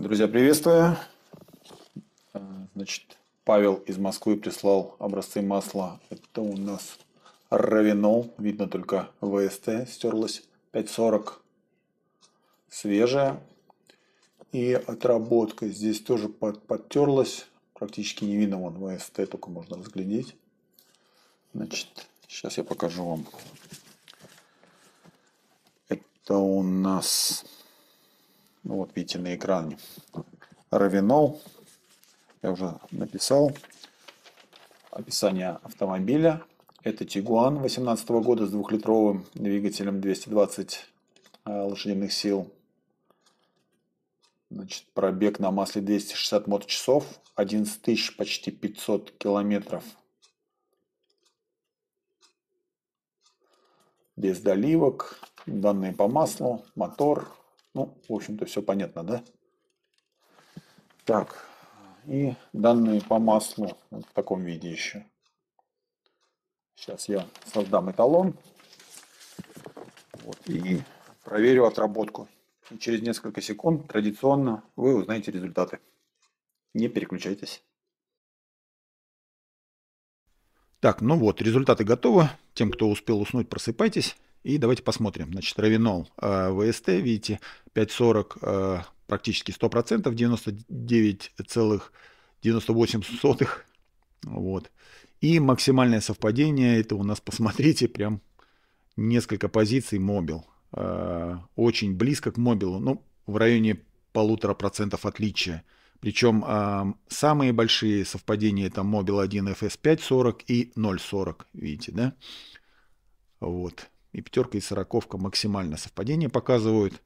Друзья, приветствую. А, значит, Павел из Москвы прислал образцы масла. Это у нас Равинол. Видно только ВСТ стерлось. 5.40. Свежая. И отработка здесь тоже под, подтерлась. Практически не видно вон ВСТ, только можно разглядеть. Значит, сейчас я покажу вам. Это у нас ну вот видите на экране. Равинол. Я уже написал описание автомобиля. Это Тигуан 2018 года с двухлитровым двигателем 220 э, лошадиных сил. Значит, пробег на масле 260 моточасов, 11 тысяч, почти 500 километров. Без доливок, данные по маслу, мотор, ну, в общем-то, все понятно, да? Так, и данные по маслу вот в таком виде еще. Сейчас я создам эталон вот, и проверю отработку. И через несколько секунд традиционно вы узнаете результаты. Не переключайтесь. Так, ну вот, результаты готовы. Тем, кто успел уснуть, просыпайтесь. И давайте посмотрим. Значит, равинол э, ВСТ, видите, 5,40 э, практически 100%, 99,98. Вот. И максимальное совпадение, это у нас, посмотрите, прям несколько позиций мобил. Э, очень близко к мобилу, ну, в районе полутора процентов отличия. Причем э, самые большие совпадения это Mobil 1 FS 540 и 040, видите, да? Вот и пятерка и сороковка максимально совпадение показывают.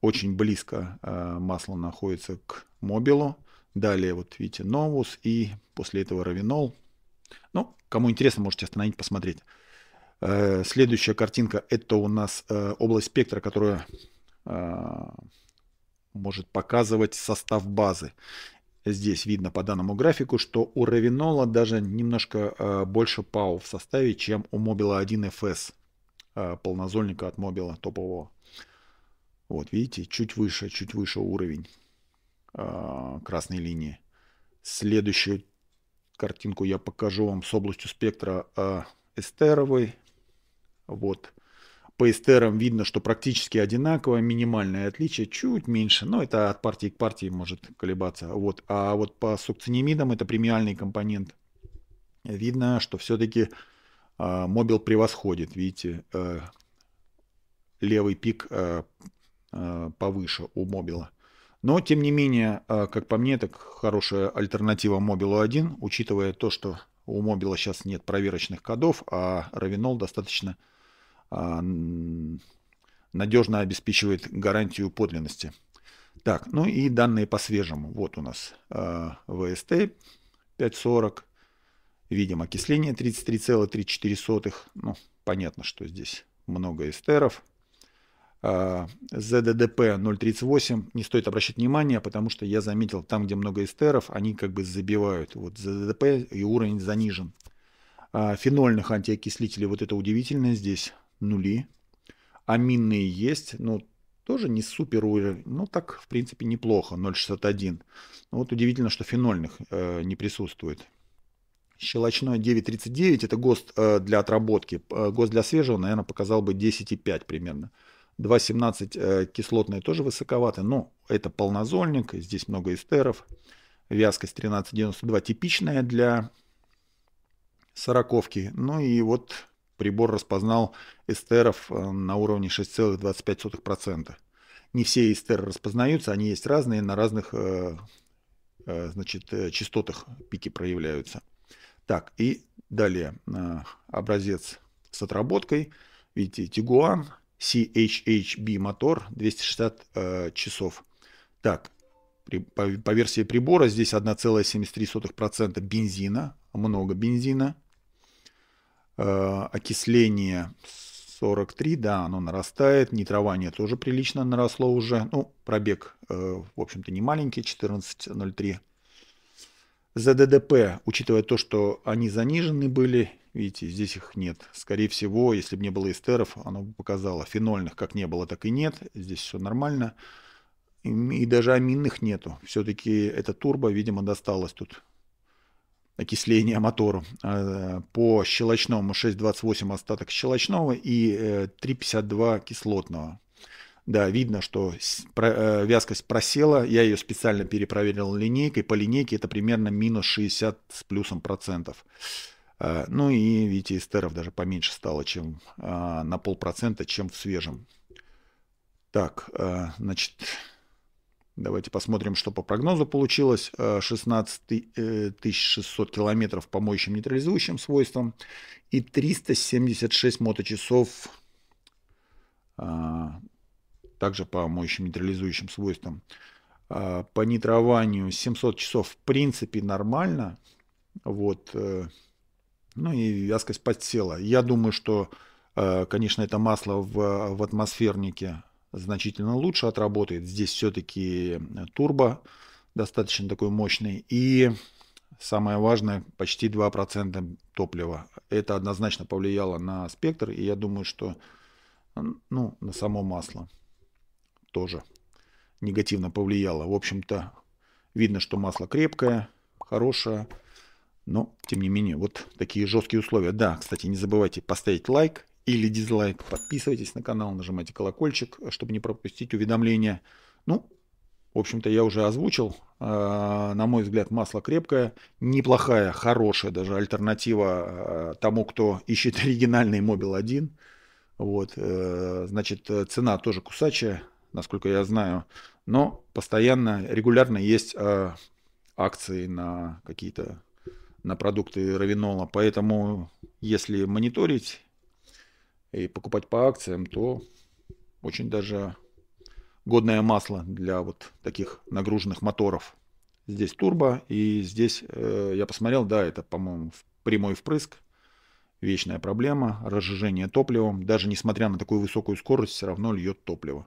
Очень близко э, масло находится к мобилу. Далее вот видите новус и после этого равинол. Ну, кому интересно, можете остановить, посмотреть. Э, следующая картинка – это у нас э, область спектра, которая может показывать состав базы. Здесь видно по данному графику, что у Равинола даже немножко больше ПАУ в составе, чем у мобила 1FS. Э, полнозольника от мобила топового. Вот, видите, чуть выше, чуть выше уровень э, красной линии. Следующую картинку я покажу вам с областью спектра э, эстеровой. Вот. По эстерам видно, что практически одинаково, минимальное отличие чуть меньше, но это от партии к партии может колебаться. Вот. А вот по сукцинимидам, это премиальный компонент, видно, что все-таки а, мобил превосходит, видите, э, левый пик э, э, повыше у Мобила. Но, тем не менее, как по мне, так хорошая альтернатива Мобилу 1, учитывая то, что у Мобила сейчас нет проверочных кодов, а Равинол достаточно а, надежно обеспечивает гарантию подлинности. Так, ну и данные по свежему. Вот у нас э, VST 540, Видим окисление 33,34. Ну, понятно, что здесь много эстеров. ZDDP а, 0.38 не стоит обращать внимание потому что я заметил, там, где много эстеров, они как бы забивают. Вот ZDDP и уровень занижен. А, фенольных антиокислителей, вот это удивительно, здесь нули. Аминные есть, но тоже не супер уровень, но ну, так, в принципе, неплохо, 0.61. Ну, вот удивительно, что фенольных э, не присутствует. Щелочной 9.39 это ГОСТ э, для отработки. Э, ГОСТ для свежего, наверное, показал бы 10.5 примерно. 2.17 э, кислотные тоже высоковаты, но это полнозольник, здесь много эстеров. Вязкость 13.92 типичная для сороковки. Ну и вот прибор распознал эстеров на уровне 6,25%. Не все эстеры распознаются, они есть разные, на разных значит, частотах пики проявляются. Так, и далее э, образец с отработкой. Видите, Тигуан, CHHB мотор, 260 э, часов. Так, при, по, по версии прибора здесь 1,73% бензина, много бензина. Э, окисление 43, да, оно нарастает. Нитрование тоже прилично наросло уже. Ну, пробег, э, в общем-то, не маленький, 14.03 ЗДДП, учитывая то, что они занижены были, видите, здесь их нет. Скорее всего, если бы не было эстеров, оно бы показало. Фенольных как не было, так и нет. Здесь все нормально. И, и даже аминных нету. Все-таки эта турбо, видимо, досталась тут окисление мотору. А, по щелочному 6,28 остаток щелочного и 3,52 э, кислотного. Да, видно, что э, вязкость просела. Я ее специально перепроверил линейкой. По линейке это примерно минус 60 с плюсом процентов. А, ну и, видите, эстеров даже поменьше стало, чем а, на полпроцента, чем в свежем. Так, а, значит, давайте посмотрим, что по прогнозу получилось. 16 600 э, километров по моющим нейтрализующим свойствам и 376 моточасов также по моющим нейтрализующим свойствам. А, по нитрованию 700 часов в принципе нормально. Вот. Э, ну и вязкость подсела. Я думаю, что, э, конечно, это масло в, в атмосфернике значительно лучше отработает. Здесь все-таки турбо достаточно такой мощный. И самое важное, почти 2% топлива. Это однозначно повлияло на спектр, и я думаю, что ну, на само масло тоже негативно повлияло. В общем-то, видно, что масло крепкое, хорошее, но, тем не менее, вот такие жесткие условия. Да, кстати, не забывайте поставить лайк или дизлайк, подписывайтесь на канал, нажимайте колокольчик, чтобы не пропустить уведомления. Ну, в общем-то, я уже озвучил. А, на мой взгляд, масло крепкое, неплохая, хорошая даже альтернатива а, тому, кто ищет оригинальный Мобил 1. Вот, э, значит, э, цена тоже кусачая, насколько я знаю. Но постоянно, регулярно есть э, акции на какие-то на продукты Равинола. Поэтому, если мониторить и покупать по акциям, то очень даже годное масло для вот таких нагруженных моторов. Здесь турбо, и здесь э, я посмотрел, да, это, по-моему, прямой впрыск. Вечная проблема, разжижение топливом. Даже несмотря на такую высокую скорость, все равно льет топливо.